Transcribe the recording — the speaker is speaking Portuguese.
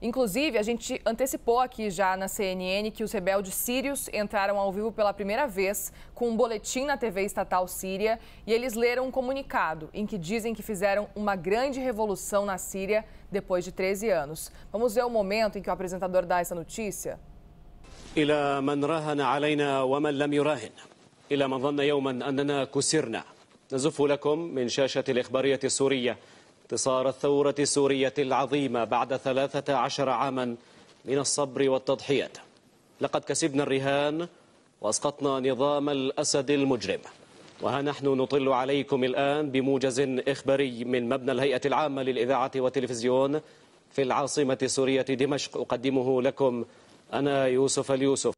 Inclusive, a gente antecipou aqui já na CNN que os rebeldes sírios entraram ao vivo pela primeira vez com um boletim na TV estatal síria e eles leram um comunicado em que dizem que fizeram uma grande revolução na Síria depois de 13 anos. Vamos ver o momento em que o apresentador dá essa notícia? إلى من ظن يوما أننا كسرنا نزف لكم من شاشة الإخبارية السورية انتصار الثورة السورية العظيمة بعد 13 عاما من الصبر والتضحية لقد كسبنا الرهان وأسقطنا نظام الأسد المجرم وها نحن نطل عليكم الآن بموجز إخباري من مبنى الهيئة العامة للإذاعة والتلفزيون في العاصمة السورية دمشق أقدمه لكم أنا يوسف اليوسف